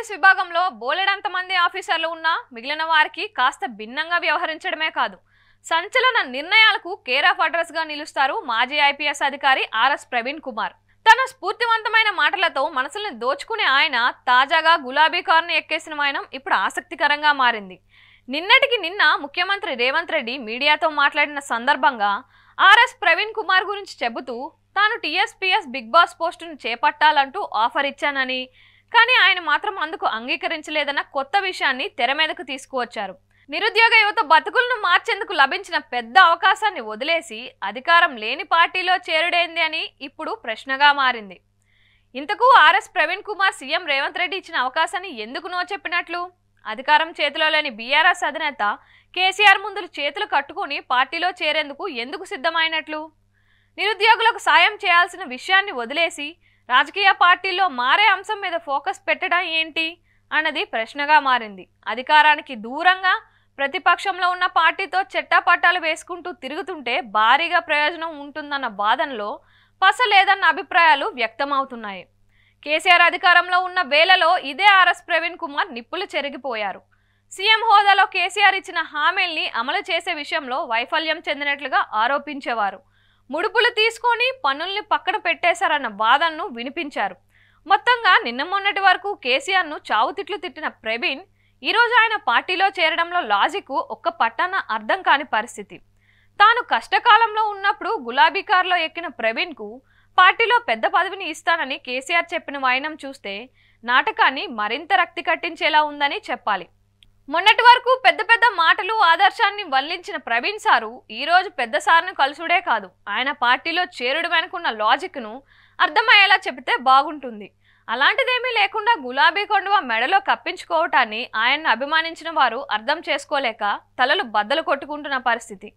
IAS విభాగంలో బోలెడంత మంది ఆఫీసర్లు ఉన్నా మిగిలిన వారికి కాస్త భిన్నంగా వ్యవహరించడమే కాదు సంచలన నిర్ణయాలకు కేర్ ఆఫ్ అడ్రస్గా నిలుస్తారు మాజీ ఐపీఎస్ అధికారి ఆర్ఎస్ ప్రవీణ్ కుమార్ తన స్ఫూర్తివంతమైన మాటలతో మనసుల్ని దోచుకునే ఆయన తాజాగా గులాబీ కార్ను ఎక్కేసిన ఆయన ఇప్పుడు ఆసక్తికరంగా మారింది నిన్నటికి నిన్న ముఖ్యమంత్రి రేవంత్ రెడ్డి మీడియాతో మాట్లాడిన సందర్భంగా ఆర్ఎస్ ప్రవీణ్ కుమార్ గురించి చెబుతూ తాను టీఎస్పీఎస్ బిగ్ బాస్ పోస్టును చేపట్టాలంటూ ఆఫర్ ఇచ్చానని కానీ ఆయన మాత్రం అందుకు అంగీకరించలేదన్న కొత్త విషయాన్ని తెర మీదకు తీసుకువచ్చారు నిరుద్యోగ యువత బతుకులను మార్చేందుకు లభించిన పెద్ద అవకాశాన్ని వదిలేసి అధికారం లేని పార్టీలో చేరుడైంది అని ఇప్పుడు ప్రశ్నగా మారింది ఇంతకు ఆర్ఎస్ ప్రవీణ్ కుమార్ సీఎం రేవంత్ రెడ్డి ఇచ్చిన అవకాశాన్ని ఎందుకు నో చెప్పినట్లు అధికారం చేతిలో లేని బీఆర్ఎస్ అధినేత కేసీఆర్ ముందు చేతులు కట్టుకుని పార్టీలో చేరేందుకు ఎందుకు సిద్ధమైనట్లు నిరుద్యోగులకు సాయం చేయాల్సిన విషయాన్ని వదిలేసి రాజకీయ పార్టీల్లో మారే అంశం మీద ఫోకస్ పెట్టడం ఏంటి అన్నది ప్రశ్నగా మారింది అధికారానికి దూరంగా ప్రతిపక్షంలో ఉన్న పార్టీతో చెట్టాపట్టాలు వేసుకుంటూ తిరుగుతుంటే భారీగా ప్రయోజనం ఉంటుందన్న వాదనలో పస లేదన్న అభిప్రాయాలు వ్యక్తమవుతున్నాయి కేసీఆర్ అధికారంలో ఉన్న వేళలో ఇదే ఆర్ఎస్ ప్రవీణ్ కుమార్ నిప్పులు చెరిగిపోయారు సీఎం హోదాలో కేసీఆర్ ఇచ్చిన హామీల్ని అమలు చేసే విషయంలో వైఫల్యం చెందినట్లుగా ఆరోపించేవారు ముడుపులు తీసుకొని పనుల్ని పక్కన పెట్టేశారన్న వాదనను వినిపించారు మొత్తంగా నిన్న మొన్నటి వరకు కేసీఆర్ను చావుతిట్లు తిట్టిన ప్రవీణ్ ఈరోజు ఆయన పార్టీలో చేరడంలో లాజిక్ ఒక్క పట్టాన అర్థం కాని పరిస్థితి తాను కష్టకాలంలో ఉన్నప్పుడు గులాబీ కారులో ఎక్కిన ప్రవీణ్కు పార్టీలో పెద్ద పదవిని ఇస్తానని కేసీఆర్ చెప్పిన వాయనం చూస్తే నాటకాన్ని మరింత రక్తి కట్టించేలా ఉందని చెప్పాలి మొన్నటి వరకు పెద్ద పెద్ద మాటలు ఆదర్శాన్ని వల్లించిన ప్రవీణ్ సారు ఈరోజు పెద్ద సార్ను కలుసుడే కాదు ఆయన పార్టీలో చేరుడు వెనుకున్న లాజిక్ను అర్థమయ్యేలా చెబితే బాగుంటుంది అలాంటిదేమీ లేకుండా గులాబీ కొండవ మెడలో కప్పించుకోవటాన్ని ఆయన్ను అభిమానించిన వారు అర్థం చేసుకోలేక తలలు బద్దలు కొట్టుకుంటున్న పరిస్థితి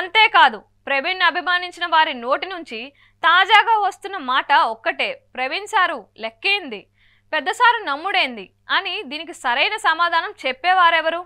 అంతేకాదు ప్రవీణ్ అభిమానించిన వారి నోటి నుంచి తాజాగా వస్తున్న మాట ఒక్కటే ప్రవీణ్ సారు లెక్కేంది పెద్దసారు నమ్ముడేంది అని దీనికి సరైన సమాధానం చెప్పేవారెవరు